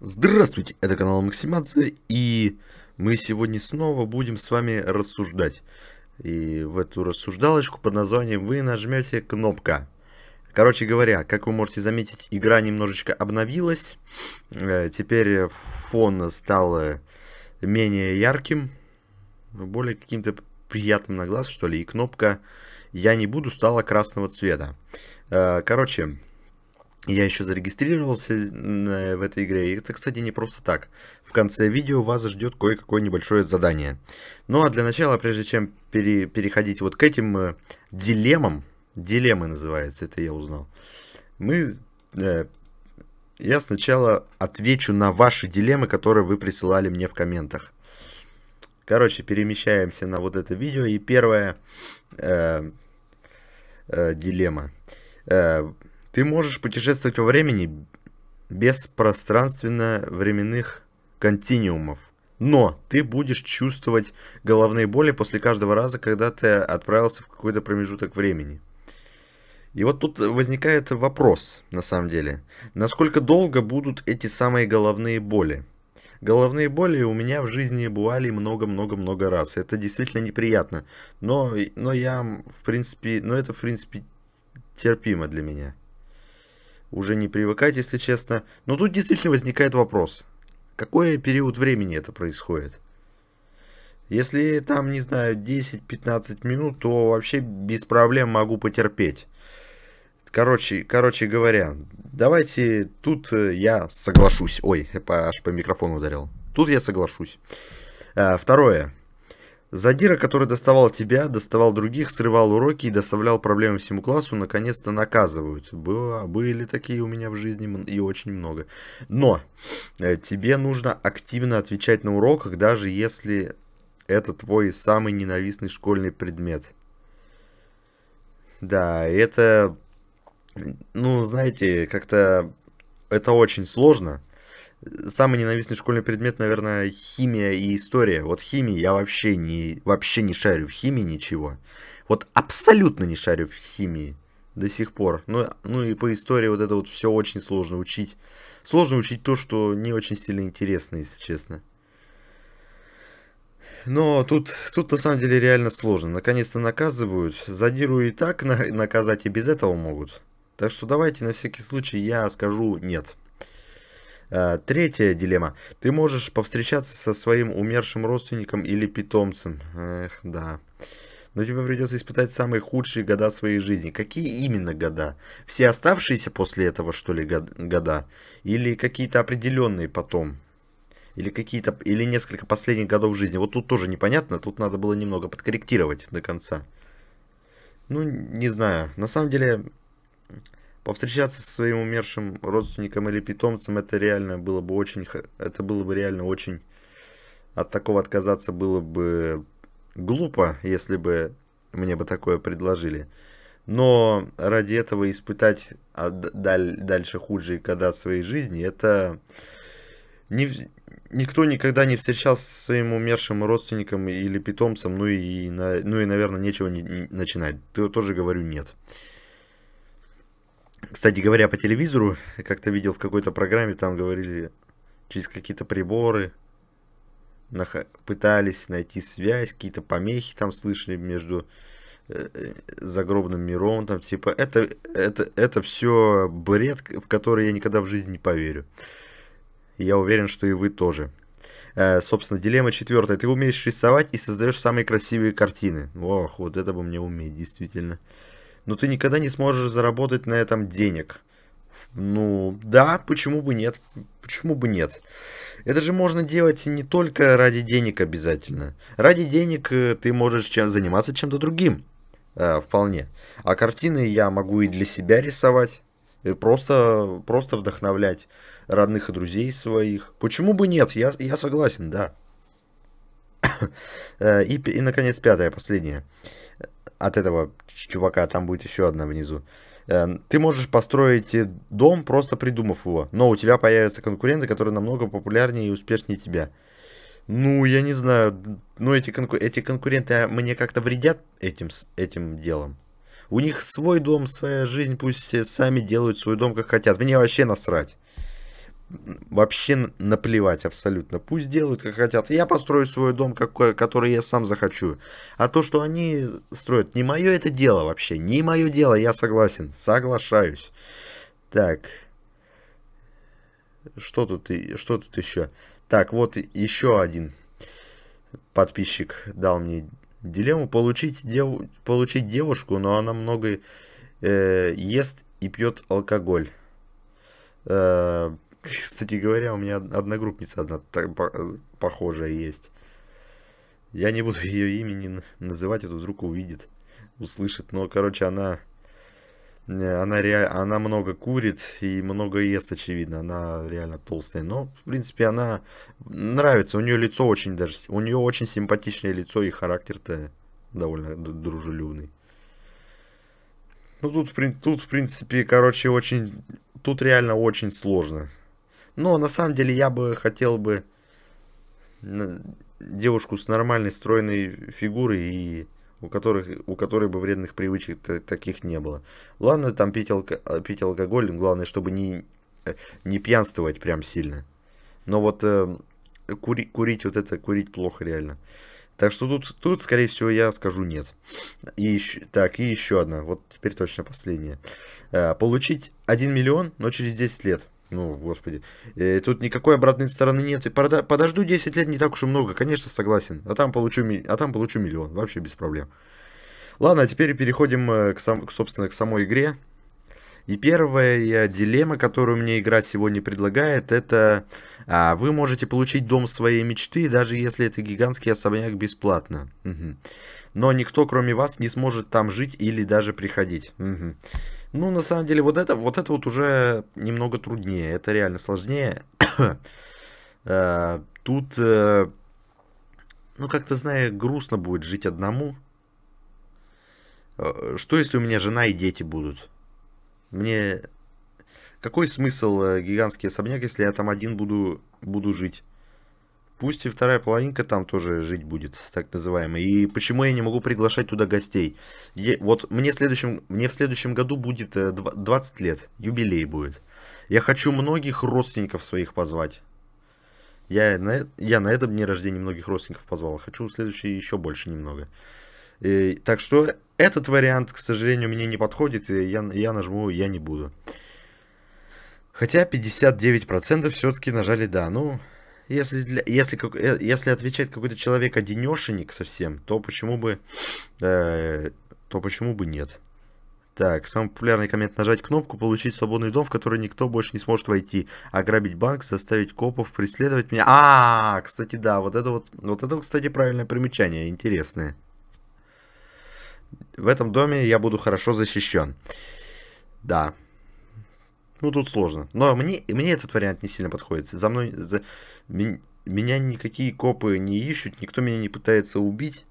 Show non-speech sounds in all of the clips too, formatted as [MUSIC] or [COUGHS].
Здравствуйте, это канал Максимация, и мы сегодня снова будем с вами рассуждать. И в эту рассуждалочку под названием вы нажмете кнопка Короче говоря, как вы можете заметить, игра немножечко обновилась. Э, теперь фон стал э, менее ярким, ну, более каким-то приятным на глаз, что ли. И кнопка «Я не буду» стала красного цвета. Э, короче, я еще зарегистрировался в этой игре. И это, кстати, не просто так. В конце видео вас ждет кое-какое небольшое задание. Ну а для начала, прежде чем пере переходить вот к этим дилеммам, Дилемма называется, это я узнал. Мы... Э, я сначала отвечу на ваши дилеммы, которые вы присылали мне в комментах. Короче, перемещаемся на вот это видео. И первая э, э, дилемма. Э, ты можешь путешествовать во времени без пространственно-временных континуумов, Но ты будешь чувствовать головные боли после каждого раза, когда ты отправился в какой-то промежуток времени. И вот тут возникает вопрос, на самом деле. Насколько долго будут эти самые головные боли? Головные боли у меня в жизни бывали много-много-много раз. Это действительно неприятно. Но, но я, в принципе, но это, в принципе, терпимо для меня. Уже не привыкать, если честно. Но тут действительно возникает вопрос. Какой период времени это происходит? Если там, не знаю, 10-15 минут, то вообще без проблем могу потерпеть короче, короче говоря, давайте тут э, я соглашусь. Ой, аж по микрофону ударил. Тут я соглашусь. А, второе. Задира, который доставал тебя, доставал других, срывал уроки и доставлял проблемы всему классу, наконец-то наказывают. Было, были такие у меня в жизни и очень много. Но э, тебе нужно активно отвечать на уроках, даже если это твой самый ненавистный школьный предмет. Да, это ну, знаете, как-то это очень сложно. Самый ненавистный школьный предмет, наверное, химия и история. Вот химии я вообще не, вообще не шарю в химии ничего. Вот абсолютно не шарю в химии до сих пор. Ну, ну и по истории вот это вот все очень сложно учить. Сложно учить то, что не очень сильно интересно, если честно. Но тут, тут на самом деле реально сложно. Наконец-то наказывают. Задиру и так на, наказать, и без этого могут. Так что давайте на всякий случай я скажу нет. Э, третья дилемма. Ты можешь повстречаться со своим умершим родственником или питомцем. Эх, да. Но тебе придется испытать самые худшие года своей жизни. Какие именно года? Все оставшиеся после этого, что ли, года? Или какие-то определенные потом? Или какие-то, или несколько последних годов жизни? Вот тут тоже непонятно, тут надо было немного подкорректировать до конца. Ну, не знаю. На самом деле, Повстречаться со своим умершим родственником или питомцем, это реально было бы очень, это было бы реально очень, от такого отказаться было бы глупо, если бы мне бы такое предложили. Но ради этого испытать а дальше худшие года своей жизни, это не, никто никогда не встречался со своим умершим родственником или питомцем, ну и, ну и наверное, нечего не, не начинать. Тоже говорю, нет. Кстати говоря, по телевизору, как-то видел в какой-то программе, там говорили через какие-то приборы, пытались найти связь, какие-то помехи там слышали между э, э, загробным миром, там, типа, это, это, это все бред, в который я никогда в жизни не поверю. Я уверен, что и вы тоже. Э, собственно, дилемма четвертая. Ты умеешь рисовать и создаешь самые красивые картины. Ох, вот это бы мне уметь, действительно. Э, но ты никогда не сможешь заработать на этом денег. Ну, да, почему бы нет? Почему бы нет? Это же можно делать не только ради денег обязательно. Ради денег э, ты можешь чем заниматься чем-то другим. Э, вполне. А картины я могу и для себя рисовать, и просто, просто вдохновлять родных и друзей своих. Почему бы нет? Я, я согласен, да. [COUGHS] Э, и, и, наконец, пятое, последнее от этого чувака, а там будет еще одна внизу. Э, ты можешь построить э, дом, просто придумав его, но у тебя появятся конкуренты, которые намного популярнее и успешнее тебя. Ну, я не знаю, но ну, эти, конку... эти конкуренты а, мне как-то вредят этим, этим делом. У них свой дом, своя жизнь, пусть сами делают свой дом как хотят. Мне вообще насрать вообще наплевать абсолютно. Пусть делают, как хотят. Я построю свой дом, какой, который я сам захочу. А то, что они строят, не мое это дело вообще. Не мое дело, я согласен. Соглашаюсь. Так. Что тут, что тут еще? Так, вот еще один подписчик дал мне дилемму. Получить, дев, получить девушку, но она много э, ест и пьет алкоголь. Э, [LAUGHS] Кстати говоря, у меня одногруппница одна похожая есть. Я не буду [LAUGHS] ее имени называть, эту а вдруг увидит, услышит. Но, короче, она... Э, она, реаль... она много курит и много ест, очевидно. Она реально толстая. Но, в принципе, она нравится. У нее лицо очень даже... У нее очень симпатичное лицо и характер-то довольно дружелюбный. Ну, тут, тут, в принципе, короче, очень... Тут реально очень сложно. Но на самом деле я бы хотел бы девушку с нормальной стройной фигурой и у которых у которой бы вредных привычек таких не было. Ладно, там пить, алко э, пить алкоголь, главное, чтобы не, э, не пьянствовать прям сильно. Но вот э, кури курить вот это, курить плохо реально. Так что тут, тут, скорее всего, я скажу нет. И еще, так, и еще одна. Вот теперь точно последняя. Э, получить 1 миллион, но через 10 лет. Ну, господи. И э, тут никакой обратной стороны нет. И подожду 10 лет не так уж и много, конечно, согласен. А там получу, а там получу миллион, вообще без проблем. Ладно, а теперь переходим, э, к сам, собственно, к самой игре. И первая дилемма, которую мне игра сегодня предлагает, это а, вы можете получить дом своей мечты, даже если это гигантский особняк бесплатно. Угу. Но никто, кроме вас, не сможет там жить или даже приходить. Угу. Ну, на самом деле, вот это вот, это вот уже немного труднее. Это реально сложнее. [COUGHS] Э, тут, э, ну, как-то, знаю, грустно будет жить одному. Э, что, если у меня жена и дети будут? Мне... Какой смысл гигантский особняк, если я там один буду, буду жить? пусть и вторая половинка там тоже жить будет, так называемая. И почему я не могу приглашать туда гостей? Я, вот мне, следующем, мне в следующем году будет 20 э, лет, юбилей будет. Я хочу многих родственников своих позвать. Я на, я на этом дне рождения многих родственников позвал. А хочу в следующий еще больше немного. И, э, так что этот вариант, к сожалению, мне не подходит. И я, я нажму «Я не буду». Хотя 59% все-таки нажали «Да». Ну, если, для, если, э, если отвечает какой-то человек одинешенник совсем, то почему бы, э, то почему бы нет? Так, самый популярный коммент нажать кнопку, получить свободный дом, в который никто больше не сможет войти, ограбить банк, заставить копов преследовать меня. -а кстати, да, вот это вот, вот это, кстати, правильное примечание, интересное. В этом доме я буду хорошо защищен. Да. Ну, тут сложно. Но ну, а мне, мне этот вариант не сильно подходит. За мной... За, меня никакие копы не ищут, никто меня не пытается убить.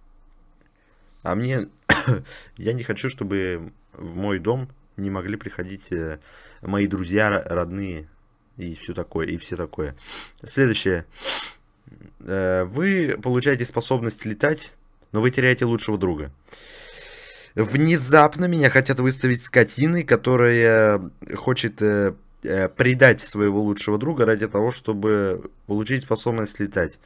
А мне... [COUGHS] я не хочу, чтобы в мой дом не могли приходить э, мои друзья, родные и все такое, и все такое. Следующее. Э, вы получаете способность летать, но вы теряете лучшего друга. Внезапно меня хотят выставить скотиной, которая хочет э, э, предать своего лучшего друга ради того, чтобы получить способность летать.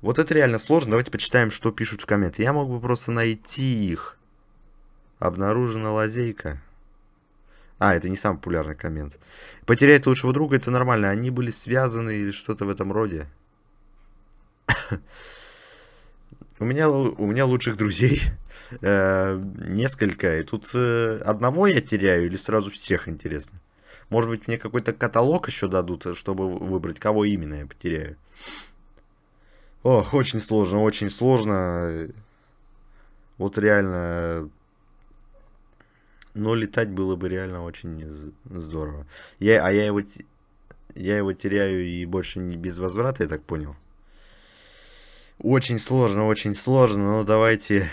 Вот это реально сложно. Давайте почитаем, что пишут в комменты. Я мог бы просто найти их. Обнаружена лазейка. А, это не самый популярный коммент. Потерять лучшего друга это нормально. Они были связаны или что-то в этом роде. У меня, у меня лучших друзей [LAUGHS] э, несколько, и тут э, одного я теряю или сразу всех интересно. Может быть, мне какой-то каталог еще дадут, э, чтобы выбрать, кого именно я потеряю. Ох, очень сложно, очень сложно. Вот реально... Но ну, летать было бы реально очень здорово. Я, а я его, я его теряю и больше не без возврата, я так понял. Очень сложно, очень сложно, но давайте...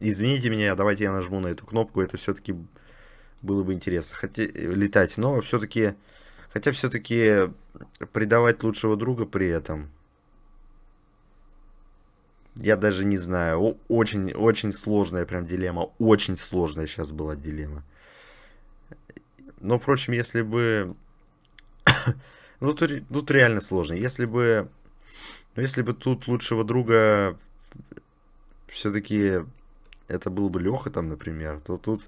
Извините меня, давайте я нажму на эту кнопку, это все-таки было бы интересно хотя, э, летать, но все-таки... Хотя все-таки предавать лучшего друга при этом... Я даже не знаю. Очень, очень сложная прям дилемма. Очень сложная сейчас была дилемма. Но, впрочем, если бы... [COUGHS] ну, тут, ну, тут реально сложно. Если бы но если бы тут лучшего друга все-таки это был бы Леха там, например, то тут...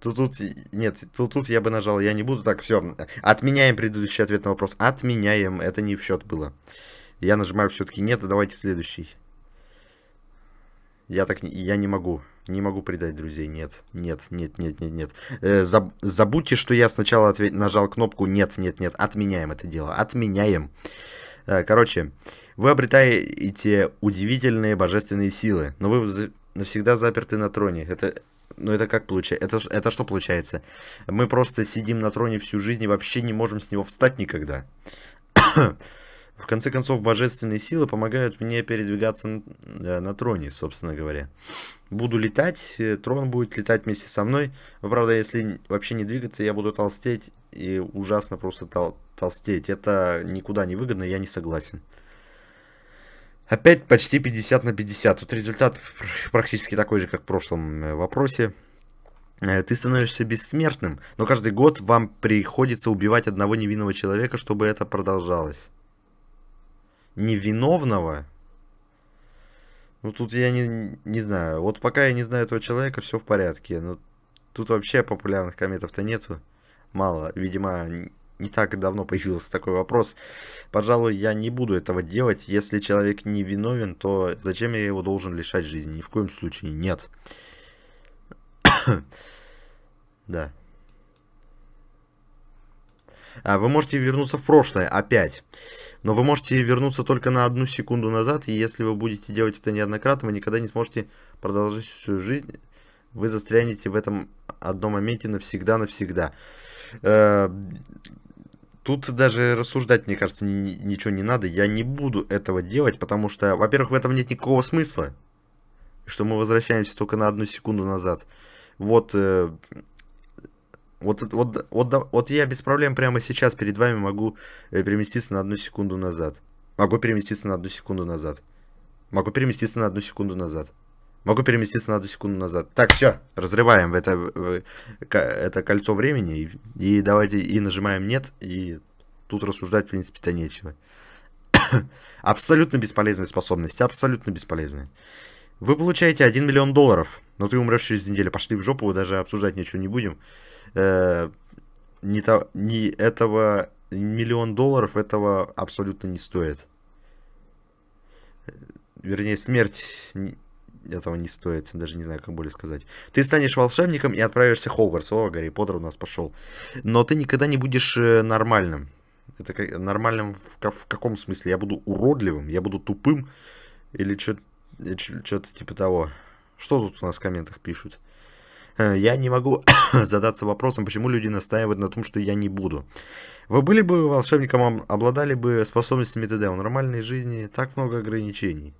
Тут, тут, нет, тут, тут я бы нажал, я не буду. Так, все, отменяем предыдущий ответ на вопрос. Отменяем, это не в счет было. Я нажимаю все-таки нет, давайте следующий. Я так, я не могу, не могу предать друзей, нет, нет, нет, нет, нет, нет. Э, заб, забудьте, что я сначала ответ, нажал кнопку нет, нет, нет, отменяем это дело, отменяем. Отменяем. Э, короче, вы обретаете удивительные божественные силы, но вы навсегда заперты на троне. Это, ну это как получается? Это, это что получается? Мы просто сидим на троне всю жизнь и вообще не можем с него встать никогда. В конце концов, божественные силы помогают мне передвигаться на, на троне, собственно говоря. Буду летать, э, трон будет летать вместе со мной. Но, правда, если вообще не двигаться, я буду толстеть и ужасно просто тол толстеть. Это никуда не выгодно, я не согласен. Опять почти 50 на 50. Тут результат [LAUGHS] практически такой же, как в прошлом э, вопросе. Э, ты становишься бессмертным, но каждый год вам приходится убивать одного невинного человека, чтобы это продолжалось невиновного, ну тут я не, не знаю. Вот пока я не знаю этого человека, все в порядке. Но тут вообще популярных комментов-то нету. Мало. Видимо, не так давно появился такой вопрос. Пожалуй, я не буду этого делать. Если человек не виновен, то зачем я его должен лишать жизни? Ни в коем случае нет. [COUGHS] да. А, вы можете вернуться в прошлое опять, но вы можете вернуться только на одну секунду назад, и если вы будете делать это неоднократно, вы никогда не сможете продолжить всю жизнь. Вы застрянете в этом одном моменте навсегда-навсегда. Э, тут даже рассуждать, мне кажется, ничего не надо. Я не буду этого делать, потому что, во-первых, в этом нет никакого смысла, что мы возвращаемся только на одну секунду назад. Вот, э, вот, вот, вот, вот я без проблем прямо сейчас перед вами могу э, переместиться на одну секунду назад. Могу переместиться на одну секунду назад. Могу переместиться на одну секунду назад. Могу переместиться на одну секунду назад. Так, все, разрываем это, э, это кольцо времени. И, и давайте и нажимаем нет, и тут рассуждать, в принципе-то нечего. [COUGHS] абсолютно бесполезная способность, абсолютно бесполезная. Вы получаете 1 миллион долларов, но ты умрешь через неделю. Пошли в жопу, даже обсуждать ничего не будем. Э, не, то, не этого миллион долларов этого абсолютно не стоит. Э, вернее, смерть этого не стоит, даже не знаю, как более сказать. Ты станешь волшебником и отправишься в Хогвартс. О, Гарри Поттер у нас пошел. Но ты никогда не будешь э, нормальным. Это как, нормальным в, в каком смысле? Я буду уродливым, я буду тупым или что-то что-то типа того. Что тут у нас в комментах пишут? Э, я не могу [COUGHS] задаться вопросом, почему люди настаивают на том, что я не буду. Вы были бы волшебником, обладали бы способностями ТД. В нормальной жизни так много ограничений.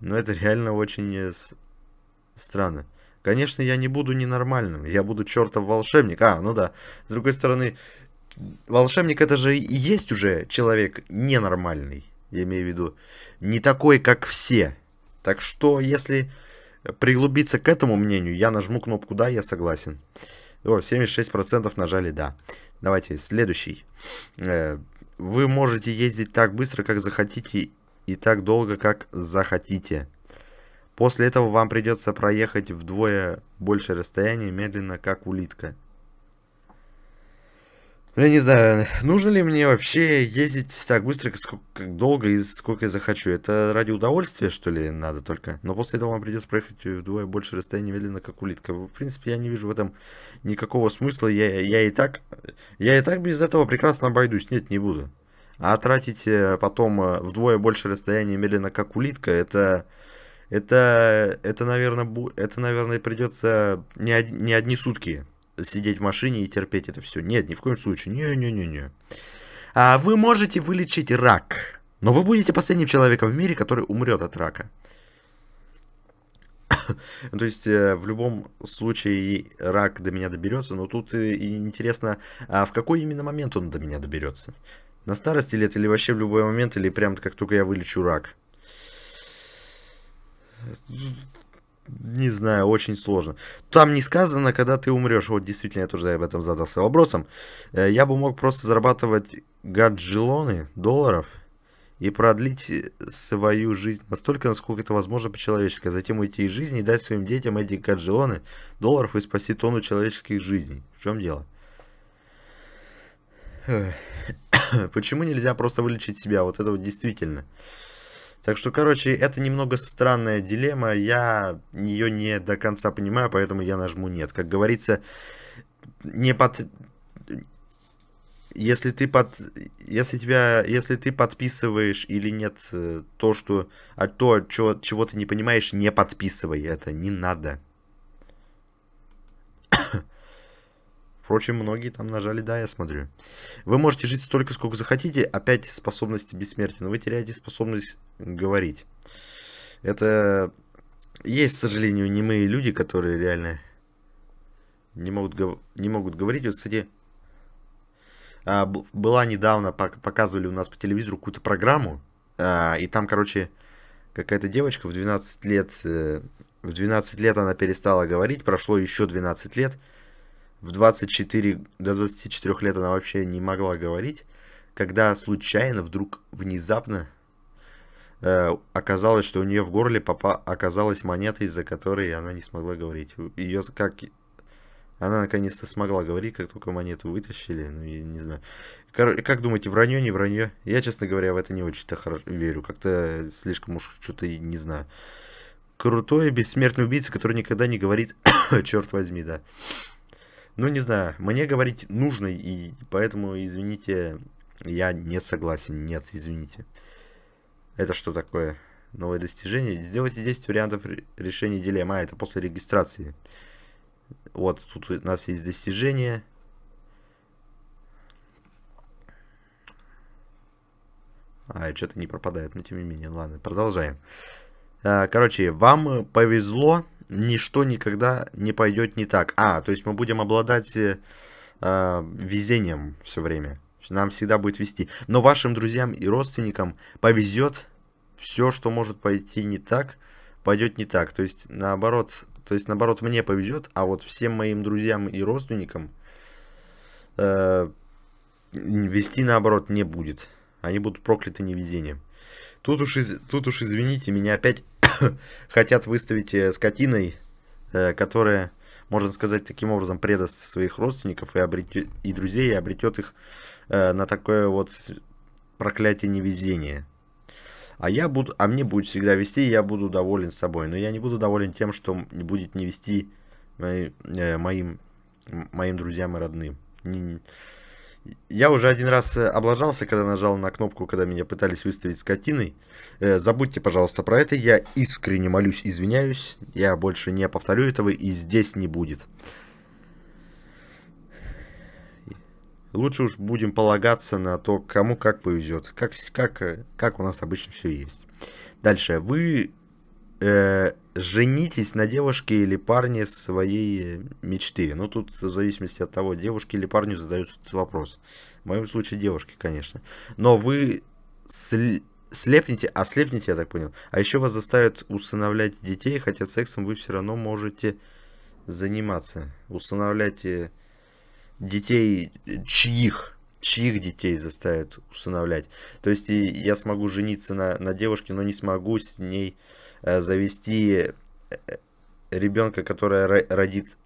Но это реально очень э, странно. Конечно, я не буду ненормальным, я буду чертов волшебник. А, ну да. С другой стороны, волшебник это же и есть уже человек ненормальный. Я имею в виду не такой, как все. Так что, если приглубиться к этому мнению, я нажму кнопку «Да», я согласен. О, 76% нажали «Да». Давайте, следующий. Э, вы можете ездить так быстро, как захотите, и так долго, как захотите. После этого вам придется проехать вдвое большее расстояние медленно, как улитка. Я не знаю, нужно ли мне вообще ездить так быстро, как, сколько, как долго и сколько я захочу. Это ради удовольствия, что ли, надо только. Но после этого вам придется проехать вдвое больше расстояния медленно, как улитка. В принципе, я не вижу в этом никакого смысла. Я, я, и, так, я и так без этого прекрасно обойдусь. Нет, не буду. А тратить э, потом э, вдвое больше расстояния медленно, как улитка, это... Это, это, наверное, это, наверное, придется не, од не одни сутки сидеть в машине и терпеть это все. Нет, ни в коем случае. Не-не-не-не. А вы можете вылечить рак, но вы будете последним человеком в мире, который умрет от рака. [COUGHS] То есть э, в любом случае рак до меня доберется, но тут э, интересно, а в какой именно момент он до меня доберется? На старости лет или вообще в любой момент, или прям как только я вылечу рак? не знаю, очень сложно. Там не сказано, когда ты умрешь. Вот действительно, я тоже об этом задался вопросом. Э, я бы мог просто зарабатывать гаджелоны долларов и продлить э, свою жизнь настолько, насколько это возможно по-человечески. А затем уйти из жизни и дать своим детям эти гаджелоны долларов и спасти тонну человеческих жизней. В чем дело? [COUGHS] Почему нельзя просто вылечить себя? Вот это вот действительно. Действительно. Так что, короче, это немного странная дилемма, я ее не до конца понимаю, поэтому я нажму «нет». Как говорится, не под... Если ты под... Если тебя... Если ты подписываешь или нет э, то, что... А то, чего, чего ты не понимаешь, не подписывай это, не надо. Впрочем, многие там нажали «да», я смотрю. Вы можете жить столько, сколько захотите. Опять способности бессмертия, но вы теряете способность говорить. Это есть, к сожалению, немые люди, которые реально не могут, гов... не могут говорить. Вот, кстати, а, была недавно, показывали у нас по телевизору какую-то программу, а, и там, короче, какая-то девочка в 12 лет, э, в 12 лет она перестала говорить, прошло еще 12 лет, в 24, до 24 лет она вообще не могла говорить, когда случайно, вдруг, внезапно э, оказалось, что у нее в горле попа оказалась монета, из-за которой она не смогла говорить. Ее как... Она наконец-то смогла говорить, как только монету вытащили, ну, я не знаю. Кор как думаете, вранье, не вранье? Я, честно говоря, в это не очень-то верю, как-то слишком уж что-то не знаю. Крутой бессмертный убийца, который никогда не говорит, [COUGHS] черт возьми, да. Ну, не знаю, мне говорить нужно, и поэтому, извините, я не согласен. Нет, извините. Это что такое? Новое достижение. Сделайте 10 вариантов решения дилеммы. А, это после регистрации. Вот, тут у нас есть достижение. А, что-то не пропадает, но тем не менее, ладно, продолжаем. А, короче, вам повезло ничто никогда не пойдет не так. А, то есть мы будем обладать э, а, везением все время. Нам всегда будет вести. Но вашим друзьям и родственникам повезет все, что может пойти не так, пойдет не так. То есть наоборот, то есть наоборот мне повезет, а вот всем моим друзьям и родственникам э, вести наоборот не будет. Они будут прокляты невезением. Тут уж, из, тут уж извините, меня опять [COUGHS] хотят выставить э, скотиной, э, которая, можно сказать, таким образом предаст своих родственников и, обретет, и друзей, и обретет их э, на такое вот проклятие невезения. А я буду, а мне будет всегда вести, и я буду доволен собой. Но я не буду доволен тем, что не будет не вести мои, моим, моим друзьям и родным. Не, я уже один раз э, облажался, когда нажал на кнопку, когда меня пытались выставить скотиной. Э, забудьте, пожалуйста, про это. Я искренне молюсь, извиняюсь. Я больше не повторю этого и здесь не будет. Лучше уж будем полагаться на то, кому как повезет. Как, как, э, как у нас обычно все есть. Дальше. Вы... Э, женитесь на девушке или парне своей э, мечты. Ну, тут в зависимости от того, девушке или парню задается вопрос. В моем случае девушке, конечно. Но вы сл слепнете, а слепнете, я так понял. А еще вас заставят усыновлять детей, хотя сексом вы все равно можете заниматься. Усыновляйте э, детей э, чьих? чьих детей заставят усыновлять. То есть и я смогу жениться на, на девушке, но не смогу с ней Э, завести э, ребенка, который родит...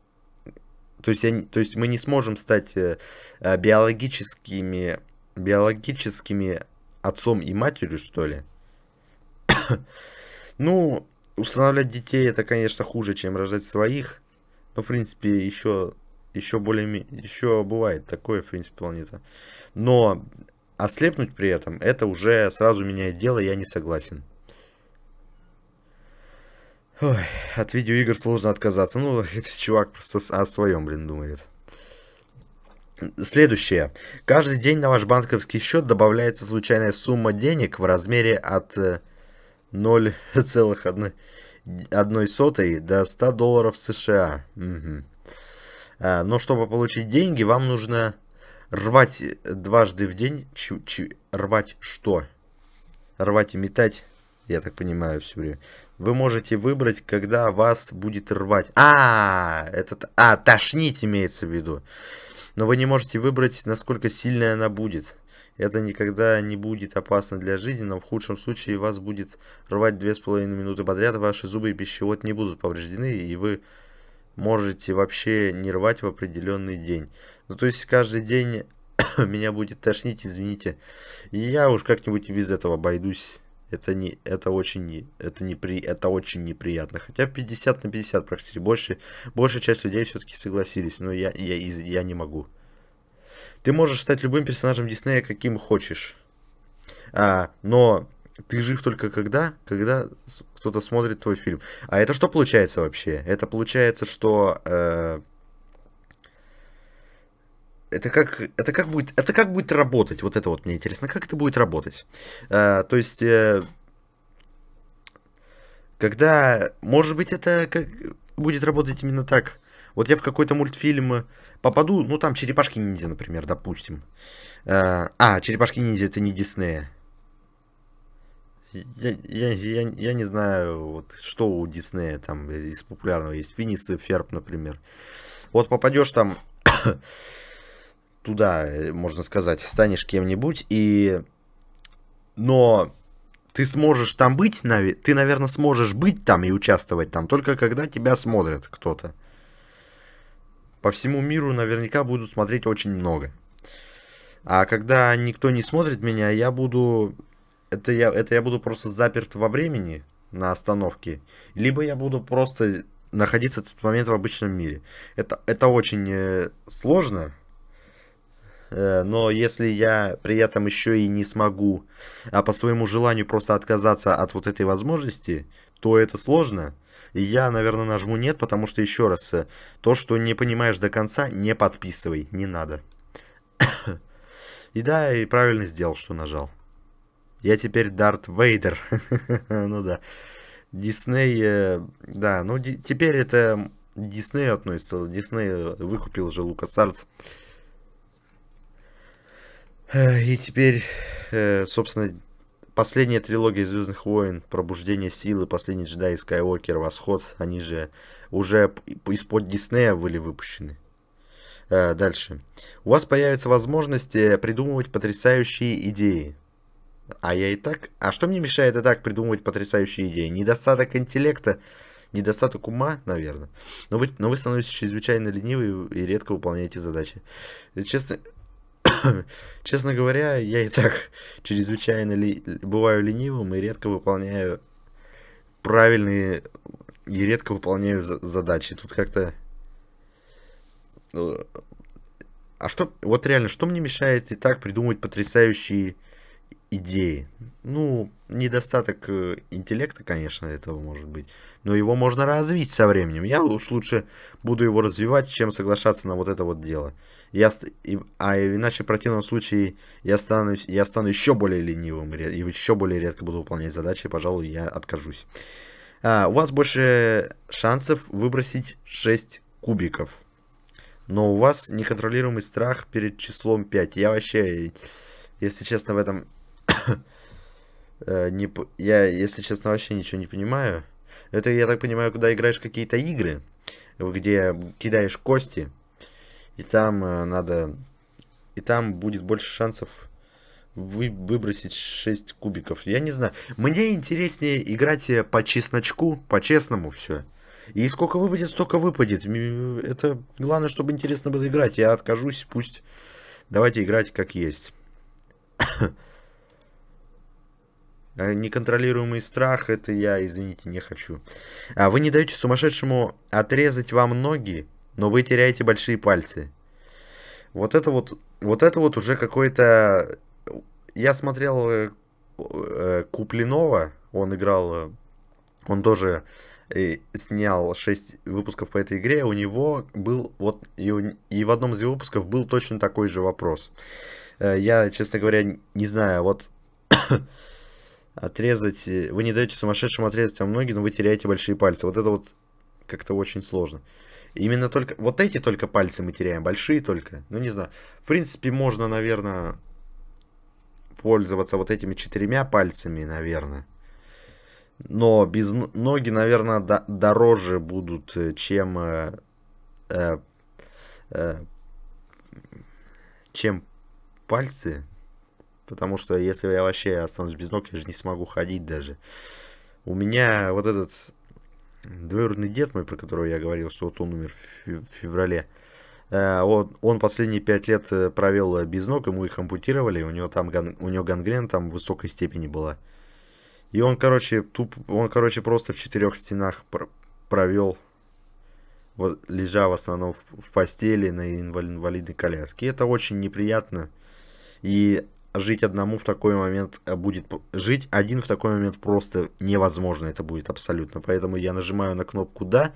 То есть, я, то есть мы не сможем стать э, биологическими, биологическими отцом и матерью, что ли? [COUGHS] ну, устанавливать детей это, конечно, хуже, чем рожать своих. Но, в принципе, еще, еще более... Еще бывает такое, в принципе, планета. Но ослепнуть при этом, это уже сразу меняет дело, я не согласен. Ой, от видеоигр сложно отказаться. Ну, [LAUGHS] этот чувак просто о своем, блин, думает. Следующее. Каждый день на ваш банковский счет добавляется случайная сумма денег в размере от 0,1 э, до 100 долларов США. Угу. Но чтобы получить деньги, вам нужно рвать дважды в день. Ч, ч, рвать что? Рвать и метать, я так понимаю, все время вы можете выбрать, когда вас будет рвать. А, этот, а, тошнить имеется в виду. Но вы не можете выбрать, насколько сильная она будет. Это никогда не будет опасно для жизни, но в худшем случае вас будет рвать 2,5 минуты подряд, ваши зубы и пищевод не будут повреждены, и вы можете вообще не рвать в определенный день. Ну, то есть каждый день [COUGHS] меня будет тошнить, извините. И я уж как-нибудь без этого обойдусь. Это не, это очень, не это не при, это очень неприятно. Хотя 50 на 50 практически больше, большая часть людей все-таки согласились, но я, я, я не могу. Ты можешь стать любым персонажем Диснея, каким хочешь. А, но ты жив только когда, когда кто-то смотрит твой фильм. А это что получается вообще? Это получается, что э, это как, это как будет, это как будет работать? Вот это вот мне интересно, как это будет работать? Э, то есть, э, когда, может быть, это как будет работать именно так? Вот я в какой-то мультфильм попаду, ну там Черепашки ниндзя, например, допустим. Э, а, Черепашки ниндзя это не Диснея. Я, я, я, я не знаю, вот, что у Диснея там из популярного есть. Финис и Ферб, например. Вот попадешь там туда, э, можно сказать, станешь кем-нибудь, и... Но ты сможешь там быть, ты, наверное, сможешь быть там и участвовать там, только когда тебя смотрят кто-то. По всему миру наверняка будут смотреть очень много. А когда никто не смотрит меня, я буду... Это я, это я буду просто заперт во времени на остановке. Либо я буду просто находиться в этот момент в обычном мире. Это, это очень э, сложно, Э, но если я при этом еще и не смогу, а по своему желанию просто отказаться от вот этой возможности, то это сложно. И я, наверное, нажму «нет», потому что, еще раз, э, то, что не понимаешь до конца, не подписывай, не надо. и да, и правильно сделал, что нажал. Я теперь Дарт Вейдер. [LAUGHS] ну да. Дисней, э, да, ну теперь это Дисней относится. Дисней выкупил же Лукас Артс. И теперь, э, собственно, последняя трилогия Звездных войн, Пробуждение силы, Последний джедай и Скайуокер, Восход, они же уже из-под Диснея были выпущены. Э, дальше. У вас появится возможность придумывать потрясающие идеи. А я и так... А что мне мешает и так придумывать потрясающие идеи? Недостаток интеллекта, недостаток ума, наверное. Но вы, но вы становитесь чрезвычайно ленивы и редко выполняете задачи. Честно, [COUGHS] Честно говоря, я и так [LAUGHS] чрезвычайно ли... бываю ленивым и редко выполняю правильные и редко выполняю задачи. Тут как-то... Э, а что, вот реально, что мне мешает и так придумывать потрясающие идеи? Ну, недостаток э, интеллекта, конечно, этого может быть, но его можно развить со временем. Я уж лучше буду его развивать, чем соглашаться на вот это вот дело. Я, а иначе в противном случае я стану, я стану еще более ленивым и еще более редко буду выполнять задачи, и, пожалуй, я откажусь. А, у вас больше шансов выбросить 6 кубиков, но у вас неконтролируемый страх перед числом 5. Я вообще, если честно, в этом... Э, не, я, если честно, вообще ничего не понимаю. Это, я так понимаю, куда играешь какие-то игры, где кидаешь кости, и там э, надо... И там будет больше шансов вы, выбросить 6 кубиков. Я не знаю. Мне интереснее играть э, по чесночку, по-честному все. И сколько выпадет, столько выпадет. Это главное, чтобы интересно было играть. Я откажусь, пусть... Давайте играть как есть. Э, неконтролируемый страх, это я, извините, не хочу. А Вы не даете сумасшедшему отрезать вам ноги, но вы теряете большие пальцы. Вот это вот, вот это вот уже какой-то... Я смотрел э, э, Куплинова, он играл, он тоже снял 6 выпусков по этой игре, у него был вот, и, у, и в одном из его выпусков был точно такой же вопрос. Я, честно говоря, не знаю, вот отрезать, э, вы не даете сумасшедшему отрезать вам ноги, но вы теряете большие пальцы. Вот это вот как-то очень сложно. Именно только, вот эти только пальцы мы теряем, большие только. Ну, не знаю. В принципе, можно, наверное, пользоваться вот этими четырьмя пальцами, наверное. Но без ноги, наверное, до, дороже будут, э, чем... Э, э, э, чем пальцы. Потому что если я вообще останусь без ног, я же не смогу ходить даже. У меня вот этот двоюродный дед мой, про которого я говорил, что вот он умер в феврале, э, Вот он последние пять лет э, провел э, без ног, ему их ампутировали, у него там у него гангрен там в высокой степени была. И он, короче, туп, он, короче, просто в четырех стенах провел, вот, лежа в основном в, в постели на инвалидной коляске. И это очень неприятно. И жить одному в такой момент э, будет... Жить один в такой момент просто невозможно, это будет абсолютно. Поэтому я нажимаю на кнопку «Да».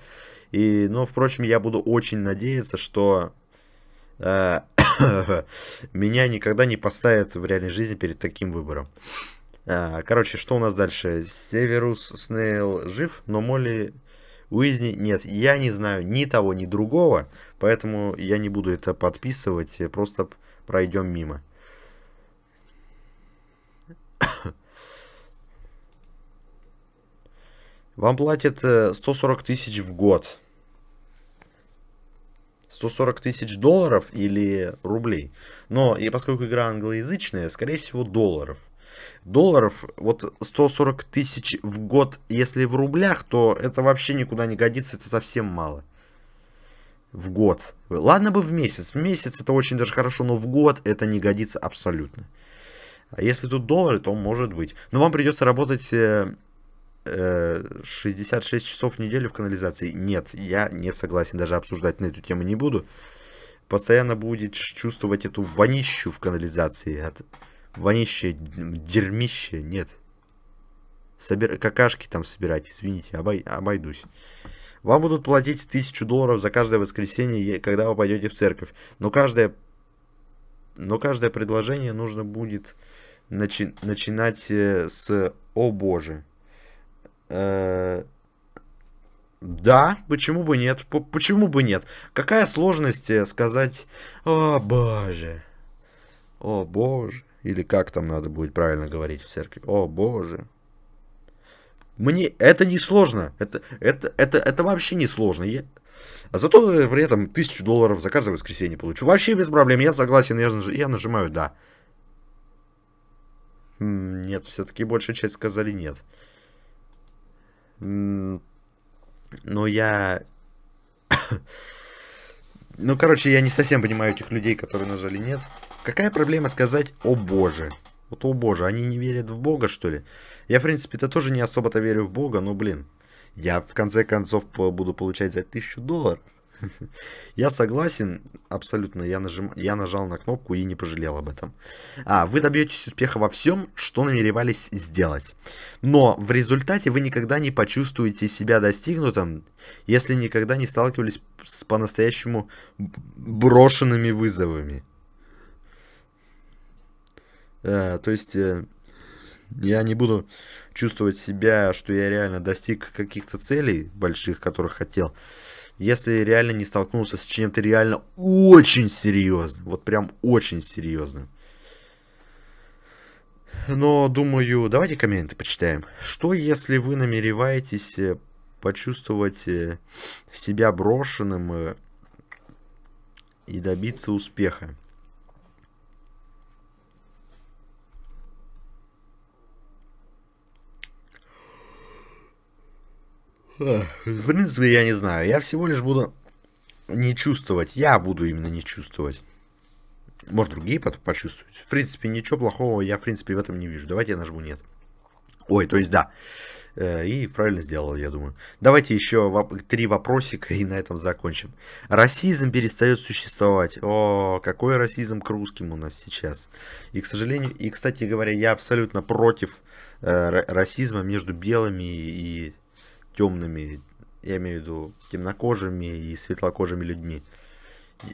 И, но, ну, впрочем, я буду очень надеяться, что э, [COUGHS] меня никогда не поставят в реальной жизни перед таким выбором. Э, короче, что у нас дальше? Северус Снейл жив, но Молли Уизни нет. Я не знаю ни того, ни другого, поэтому я не буду это подписывать, просто пройдем мимо. [COUGHS] Вам платят 140 э, тысяч в год. 140 тысяч долларов или рублей. Но и поскольку игра англоязычная, скорее всего долларов. Долларов, вот 140 тысяч в год, если в рублях, то это вообще никуда не годится, это совсем мало. В год. Ладно бы в месяц. В месяц это очень даже хорошо, но в год это не годится абсолютно. А если тут доллары, то может быть. Но вам придется работать 66 э, э, часов в неделю в канализации. Нет, я не согласен, даже обсуждать на эту тему не буду. Постоянно будешь чувствовать эту вонищу в канализации. От... Вонище, дерьмище, нет. Собир... Какашки там собирать, извините, обой... обойдусь. Вам будут платить тысячу долларов за каждое воскресенье, когда вы пойдете в церковь. Но каждое, но каждое предложение нужно будет начи начинать э, с «О боже». Э -э да, почему бы нет? П почему бы нет? Какая сложность э, сказать «О боже», «О боже», или как там надо будет правильно говорить в церкви, «О боже». Мне это не сложно, это, это, это, это вообще не сложно. Я... А зато э, при этом тысячу долларов за каждое воскресенье получу. Вообще без проблем, я согласен, я, наж... я нажимаю «да». Нет, все-таки большая часть сказали нет. Но ну, я... [COUGHS] ну, короче, я не совсем понимаю этих людей, которые нажали нет. Какая проблема сказать «О боже»? Вот «О боже», они не верят в Бога, что ли? Я, в принципе-то, тоже не особо-то верю в Бога, но, блин, я в конце концов буду получать за тысячу долларов. [LAUGHS] Я согласен, абсолютно. Я, нажим... я нажал на кнопку и не пожалел об этом. А, вы добьетесь успеха во всем, что намеревались сделать. Но в результате вы никогда не почувствуете себя достигнутым, если никогда не сталкивались с по-настоящему брошенными вызовами. Э, то есть... Э, я не буду чувствовать себя, что я реально достиг каких-то целей больших, которых хотел если реально не столкнулся с чем-то реально очень серьезным, вот прям очень серьезным. Но, думаю, давайте комменты почитаем. Что, если вы намереваетесь э, почувствовать э, себя брошенным э, и добиться успеха? В принципе, я не знаю. Я всего лишь буду не чувствовать. Я буду именно не чувствовать. Может, другие потом почувствуют. В принципе, ничего плохого я, в принципе, в этом не вижу. Давайте я нажму «нет». Ой, то есть да. Э, и правильно сделал, я думаю. Давайте еще три вопросика и на этом закончим. Расизм перестает существовать. О, какой расизм к русским у нас сейчас. И, к сожалению, и, кстати говоря, я абсолютно против э, расизма между белыми и темными, я имею в виду темнокожими и светлокожими людьми.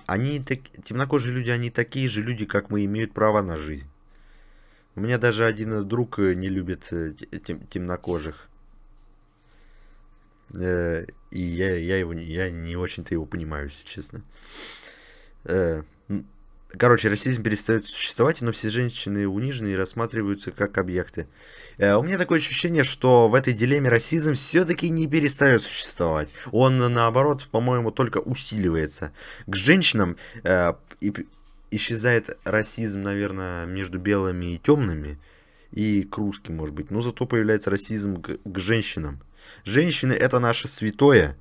Они так, темнокожие люди, они такие же люди, как мы, имеют право на жизнь. У меня даже один друг э, не любит э, тем, темнокожих. Э, и я, я его я не очень-то его понимаю, если честно. Короче, расизм перестает существовать, но все женщины унижены и рассматриваются как объекты. Э, у меня такое ощущение, что в этой дилемме расизм все-таки не перестает существовать. Он, наоборот, по-моему, только усиливается. К женщинам э, и, исчезает расизм, наверное, между белыми и темными, и к русским, может быть. Но зато появляется расизм к, к женщинам. Женщины это наше святое.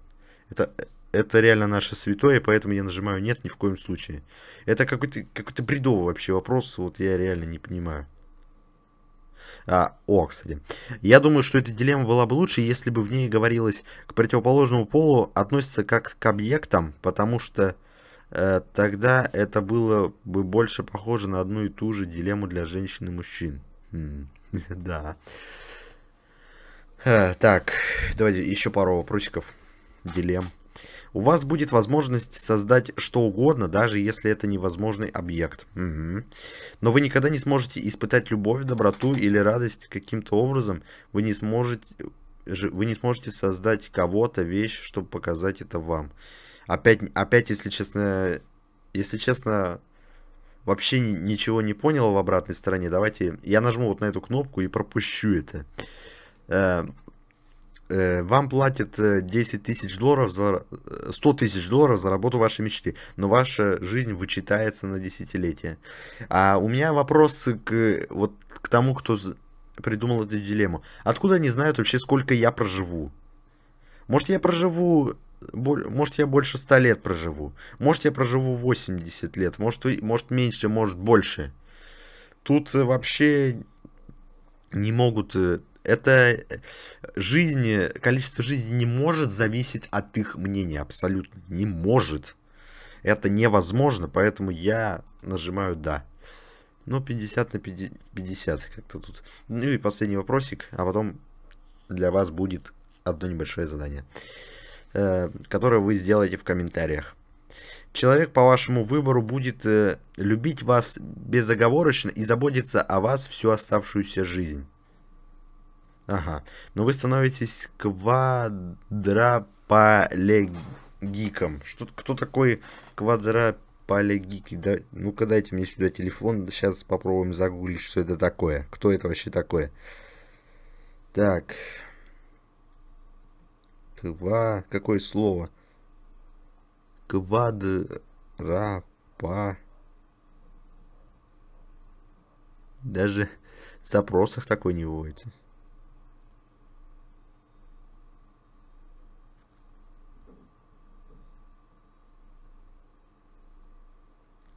Это, э, это реально наше святое, поэтому я нажимаю нет ни в коем случае. Это какой-то какой-то бредовый вообще вопрос, вот я реально не понимаю. А, о, кстати. Я думаю, что эта дилемма была бы лучше, если бы в ней говорилось, к противоположному полу относится как к объектам, потому что э, тогда это было бы больше похоже на одну и ту же дилемму для женщин и мужчин. Хм, [LAUGHS] да. Э, так, давайте еще пару вопросиков. Дилемм. У вас будет возможность создать что угодно, даже если это невозможный объект. Угу. Но вы никогда не сможете испытать любовь, доброту или радость каким-то образом. Вы не сможете, вы не сможете создать кого-то, вещь, чтобы показать это вам. Опять, опять, если честно, если честно, вообще ничего не понял в обратной стороне. Давайте я нажму вот на эту кнопку и пропущу это. Э, Э, вам платят 10 э, тысяч долларов, за 100 э, тысяч долларов за работу вашей мечты, но ваша жизнь вычитается на десятилетия. А у меня вопрос к, вот, к тому, кто придумал эту дилемму. Откуда они знают вообще, сколько я проживу? Может, я проживу может, я больше 100 лет проживу. Может, я проживу 80 лет. Может, может меньше, может, больше. Тут вообще не могут это э, жизнь, количество жизни не может зависеть от их мнения, абсолютно не может. Это невозможно, поэтому я нажимаю «да». Ну, 50 на 50, 50 как-то тут. Ну и последний вопросик, а потом для вас будет одно небольшое задание, э, которое вы сделаете в комментариях. Человек по вашему выбору будет э, любить вас безоговорочно и заботиться о вас всю оставшуюся жизнь. Ага. Но вы становитесь квадропалегиком. Что, кто такой квадропалегики? Да, ну-ка дайте мне сюда телефон. Сейчас попробуем загуглить, что это такое. Кто это вообще такое? Так. Ква... Какое слово? Квадропа. Даже в запросах такой не выводится.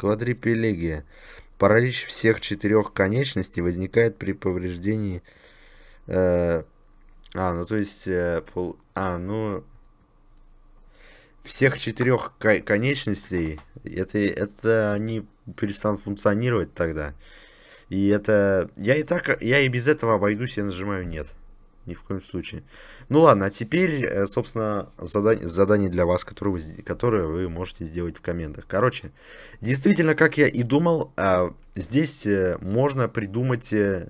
Квадрипелегия. Паралич всех четырех конечностей возникает при повреждении... Э, а, ну то есть... Э, пол, а, ну... Всех четырех конечностей, это, это они перестанут функционировать тогда. И это... Я и так... Я и без этого обойдусь, я нажимаю «нет» ни в коем случае. Ну ладно, а теперь, э, собственно, задание, задание для вас, которое вы, которое вы можете сделать в комментах. Короче, действительно, как я и думал, а, здесь э, можно придумать, э,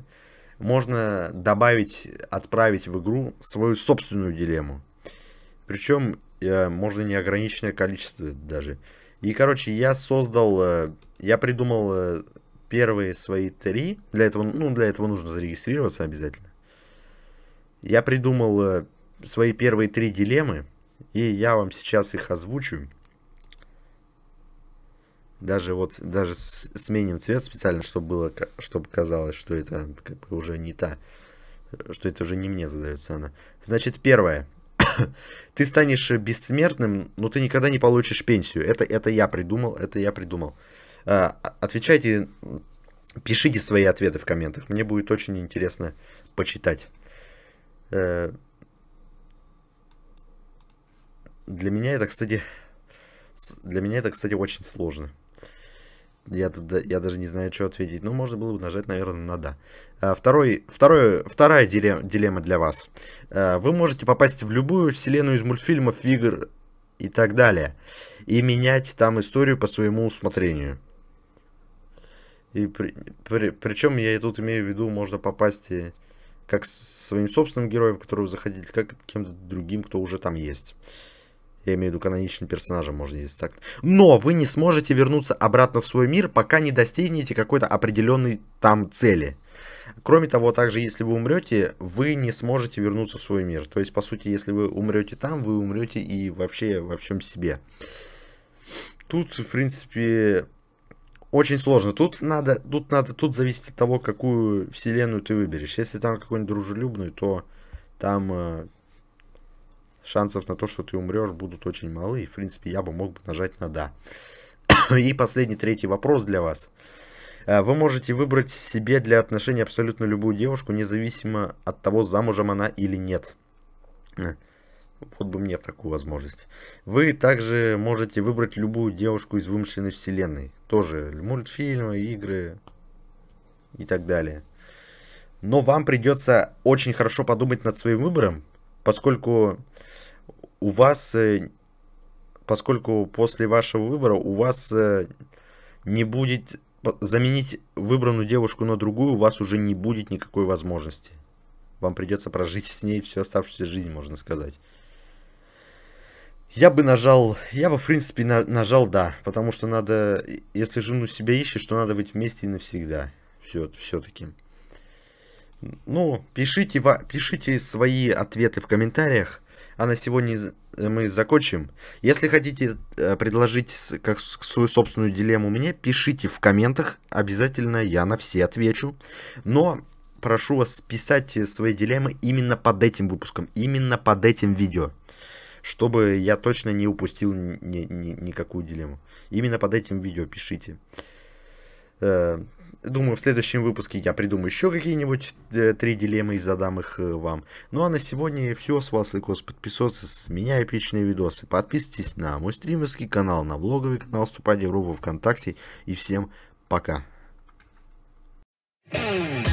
можно добавить, отправить в игру свою собственную дилемму. Причем можно неограниченное количество даже. И, короче, я создал, я придумал первые свои три. Для этого, ну, для этого нужно зарегистрироваться обязательно. Я придумал э, свои первые три дилеммы, и я вам сейчас их озвучу. Даже вот, даже сменим цвет специально, чтобы было, чтобы казалось, что это как бы уже не та, что это уже не мне задается она. Значит, первое. [COUGHS] ты станешь бессмертным, но ты никогда не получишь пенсию. Это, это я придумал, это я придумал. А, а, отвечайте, пишите свои ответы в комментах. Мне будет очень интересно почитать. Э, для меня это, кстати, для меня это, кстати, очень сложно. Я, я даже не знаю, что ответить. Ну, можно было бы нажать, наверное, на «да». А, второй, второй, вторая дилемма, для вас. Э, вы можете попасть в любую вселенную из мультфильмов, игр и так далее. И менять там историю по своему усмотрению. И при, при, причем я тут имею в виду, можно попасть и как с своим собственным героем, которого заходили, как кем-то другим, кто уже там есть. Я имею в виду каноничным персонажем, можно здесь так. Но вы не сможете вернуться обратно в свой мир, пока не достигнете какой-то определенной там цели. Кроме того, также, если вы умрете, вы не сможете вернуться в свой мир. То есть, по сути, если вы умрете там, вы умрете и вообще во всем себе. Тут, в принципе, очень сложно. Тут надо, тут надо, тут зависит от того, какую вселенную ты выберешь. Если там какую-нибудь дружелюбную, то там э, шансов на то, что ты умрешь, будут очень малы. И, в принципе, я бы мог бы нажать на «да». и последний, третий вопрос для вас. Э, вы можете выбрать себе для отношений абсолютно любую девушку, независимо от того, замужем она или нет. Э, вот бы мне такую возможность. Вы также можете выбрать любую девушку из вымышленной вселенной тоже мультфильмы, игры и так далее. Но вам придется очень хорошо подумать над своим выбором, поскольку у вас, э, поскольку после вашего выбора у вас э, не будет заменить выбранную девушку на другую, у вас уже не будет никакой возможности. Вам придется прожить с ней всю оставшуюся жизнь, можно сказать. Я бы нажал, я бы, в принципе, на, нажал «да», потому что надо, если жену себя ищешь, то надо быть вместе и навсегда, все, все-таки. Ну, пишите, пишите свои ответы в комментариях, а на сегодня мы закончим. Если хотите э, предложить как свою собственную дилемму мне, пишите в комментах, обязательно я на все отвечу. Но прошу вас писать свои дилеммы именно под этим выпуском, именно под этим видео чтобы я точно не упустил ни, ни, никакую дилемму. Именно под этим видео пишите. Э, думаю, в следующем выпуске я придумаю еще какие-нибудь э, три дилеммы и задам их э, вам. Ну а на сегодня все. С вас Ликос. Подписываться с меня эпичные видосы. Подписывайтесь на мой стримерский канал, на блоговый канал в Европу ВКонтакте. И всем пока. Пока.